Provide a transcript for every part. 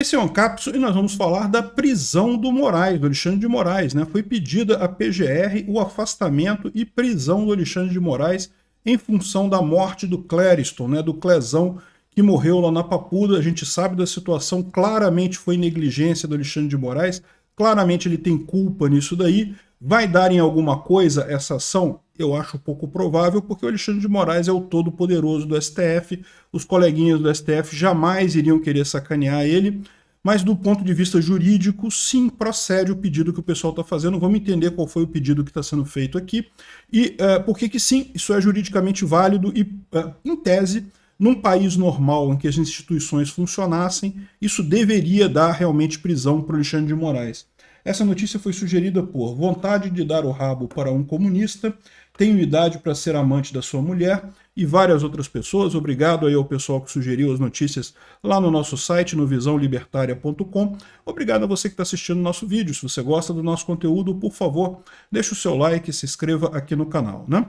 Esse é um capso e nós vamos falar da prisão do Moraes, do Alexandre de Moraes. Né? Foi pedida a PGR o afastamento e prisão do Alexandre de Moraes em função da morte do Clériston, né? do Clezão que morreu lá na Papuda. A gente sabe da situação, claramente foi negligência do Alexandre de Moraes, claramente ele tem culpa nisso daí. Vai dar em alguma coisa essa ação? eu acho pouco provável, porque o Alexandre de Moraes é o todo-poderoso do STF, os coleguinhas do STF jamais iriam querer sacanear ele, mas do ponto de vista jurídico, sim, procede o pedido que o pessoal está fazendo. Vamos entender qual foi o pedido que está sendo feito aqui e uh, por que sim, isso é juridicamente válido e, uh, em tese, num país normal em que as instituições funcionassem, isso deveria dar realmente prisão para o Alexandre de Moraes. Essa notícia foi sugerida por vontade de dar o rabo para um comunista tenho idade para ser amante da sua mulher e várias outras pessoas. Obrigado aí ao pessoal que sugeriu as notícias lá no nosso site, no visãolibertaria.com. Obrigado a você que está assistindo o nosso vídeo. Se você gosta do nosso conteúdo, por favor, deixe o seu like e se inscreva aqui no canal, né?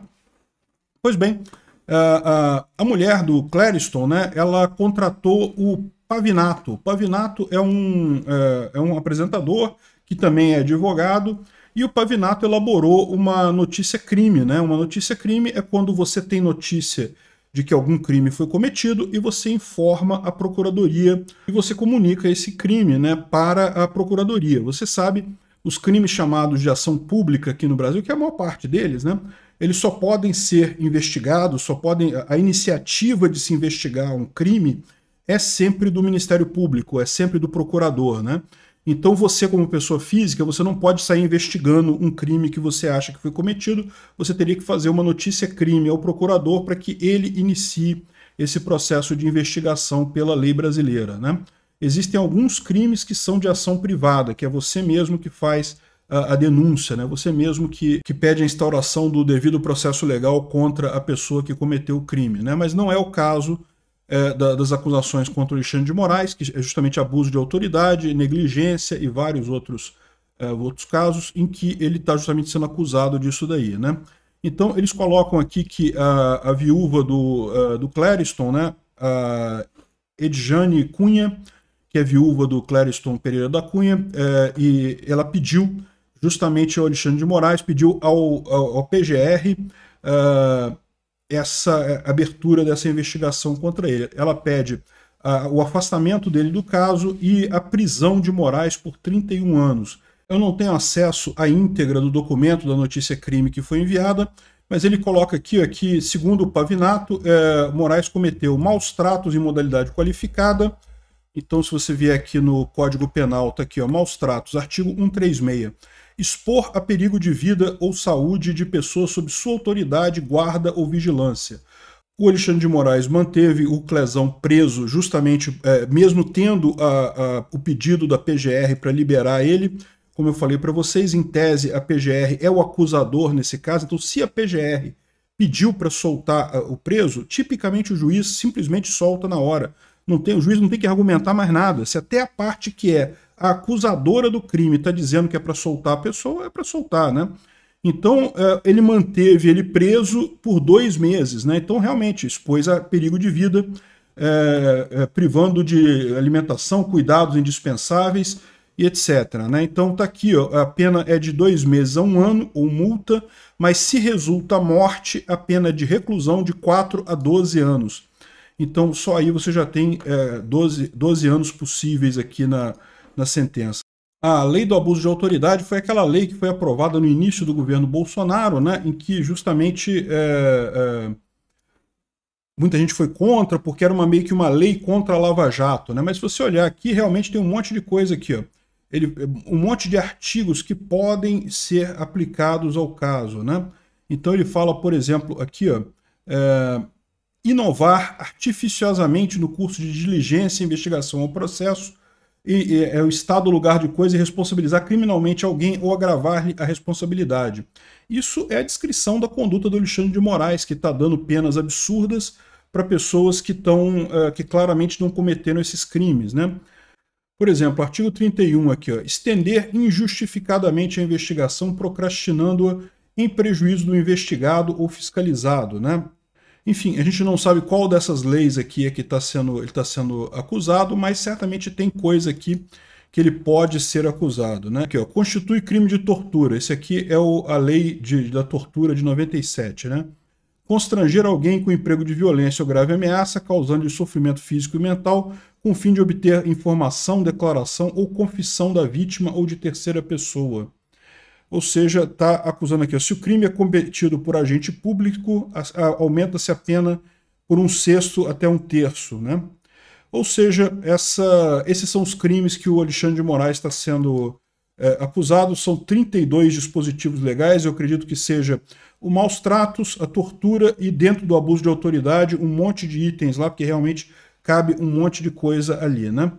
Pois bem, a, a, a mulher do Clariston, né, ela contratou o Pavinato. Pavinato é um, é, é um apresentador que também é advogado, e o Pavinato elaborou uma notícia crime, né? Uma notícia crime é quando você tem notícia de que algum crime foi cometido e você informa a procuradoria e você comunica esse crime, né, para a procuradoria. Você sabe os crimes chamados de ação pública aqui no Brasil, que é a maior parte deles, né? Eles só podem ser investigados, só podem a iniciativa de se investigar um crime é sempre do Ministério Público, é sempre do procurador, né? Então você, como pessoa física, você não pode sair investigando um crime que você acha que foi cometido. Você teria que fazer uma notícia crime ao procurador para que ele inicie esse processo de investigação pela lei brasileira. Né? Existem alguns crimes que são de ação privada, que é você mesmo que faz a, a, denúncia, né? você mesmo que, que pede a instauração do devido processo legal contra a pessoa que cometeu o crime. Né? Mas não é o caso é, da, das acusações contra o Alexandre de Moraes, que é justamente abuso de autoridade, negligência e vários outros, é, outros casos em que ele está justamente sendo acusado disso daí, né? Então, eles colocam aqui que a, a viúva do, uh, do Clériston, né, a Edjane Cunha, que é viúva do Clériston Pereira da Cunha, é, e ela pediu justamente ao Alexandre de Moraes, pediu ao, ao, ao PGR uh, é, essa é, abertura dessa investigação contra ele. Ela pede o afastamento dele do caso e a prisão de Moraes por 31 anos. Eu não tenho acesso à íntegra do documento da notícia crime que foi enviada, mas ele coloca aqui ó, que, segundo o Pavinato, é, Moraes cometeu maus tratos em modalidade qualificada. Então, se você vier aqui no Código Penal, está aqui, ó, maus tratos, artigo 136 expor a perigo de vida ou saúde de pessoas sob sua autoridade, guarda ou vigilância. O Alexandre de Moraes manteve o Clezão preso, justamente é, mesmo tendo a, a, o pedido da PGR para liberar ele. Como eu falei para vocês, em tese, a PGR é o acusador nesse caso. Então, se a PGR pediu para soltar a, o preso, tipicamente o juiz simplesmente solta na hora. Não tem, o juiz não tem que argumentar mais nada. Se até a parte que é a acusadora do crime está dizendo que é para soltar a pessoa, é para soltar, né? Então, é, ele manteve ele preso por dois meses, né? Então, realmente, expôs a perigo de vida, é, é, privando de alimentação, cuidados indispensáveis e etc. Né? Então, está aqui, ó, a pena é de dois meses a um ano ou multa, mas se resulta morte, a pena é de reclusão de 4 a 12 anos. Então, só aí você já tem é, 12, 12 anos possíveis aqui na, na sentença. A lei do abuso de autoridade foi aquela lei que foi aprovada no início do governo Bolsonaro, né, em que justamente é, é, muita gente foi contra, porque era uma, meio que uma lei contra a Lava Jato. Né? Mas se você olhar aqui, realmente tem um monte de coisa aqui. Ó. Ele, um monte de artigos que podem ser aplicados ao caso. Né? Então ele fala, por exemplo, aqui, ó, é, inovar artificiosamente no curso de diligência investigação ou processo e, é, o estado, lugar de coisa e responsabilizar criminalmente alguém ou agravar-lhe a responsabilidade. Isso é a descrição da conduta do Alexandre de Moraes, que está dando penas absurdas para pessoas que, estão uh, eh, que claramente não cometeram esses crimes. Né? Por exemplo, artigo 31 aqui, ó, estender injustificadamente a investigação, procrastinando-a em prejuízo do investigado ou fiscalizado. Né? Enfim, a gente não sabe qual dessas leis aqui é que está sendo, ele está sendo acusado, mas certamente tem coisa aqui que ele pode ser acusado. Né? Aqui, ó, constitui crime de tortura. Esse aqui é o, a lei de, da tortura de 97. Né? Constranger alguém com emprego de violência ou grave ameaça, causando-lhe sofrimento físico e mental, com o fim de obter informação, declaração ou confissão da vítima ou de terceira pessoa. Ou seja, está acusando aqui, ó, se o crime é cometido por agente público, aumenta-se a pena por um sexto até um terço. Né? Ou seja, essa, esses são os crimes que o Alexandre de Moraes está sendo é, acusado. São 32 dispositivos legais, eu acredito que seja o maus tratos, a tortura e, dentro do abuso de autoridade, um monte de itens lá, porque realmente cabe um monte de coisa ali. Né?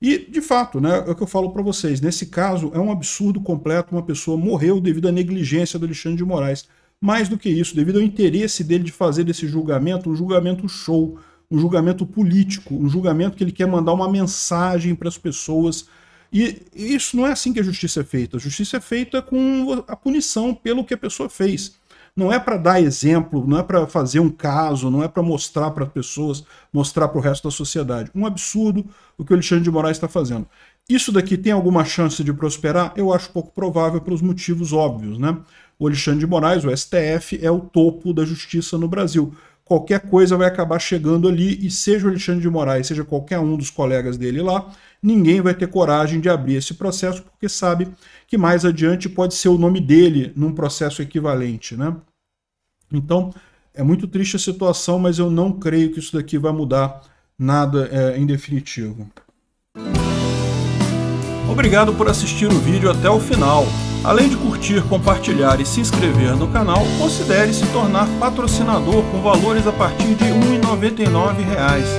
E, de fato, né, é o que eu falo para vocês, nesse caso é um absurdo completo, uma pessoa morreu devido à negligência do Alexandre de Moraes. Mais do que isso, devido ao interesse dele de fazer desse julgamento um julgamento show, um julgamento político, um julgamento que ele quer mandar uma mensagem para as pessoas. E isso não é assim que a justiça é feita. A justiça é feita com a punição pelo que a pessoa fez não é para dar exemplo, não é para fazer um caso, não é para mostrar para as pessoas, mostrar para o resto da sociedade. Um absurdo o que o Alexandre de Moraes está fazendo. Isso daqui tem alguma chance de prosperar? Eu acho pouco provável pelos motivos óbvios, né? O Alexandre de Moraes, o STF, é o topo da justiça no Brasil. Qualquer coisa vai acabar chegando ali e seja o Alexandre de Moraes, seja qualquer um dos colegas dele lá, ninguém vai ter coragem de abrir esse processo porque sabe que mais adiante pode ser o nome dele num processo equivalente, né? Então, é muito triste a situação, mas eu não creio que isso daqui vai mudar nada é, em definitivo. Obrigado por assistir o vídeo até o final. Além de curtir, compartilhar e se inscrever no canal, considere se tornar patrocinador com valores a partir de R$ 1,99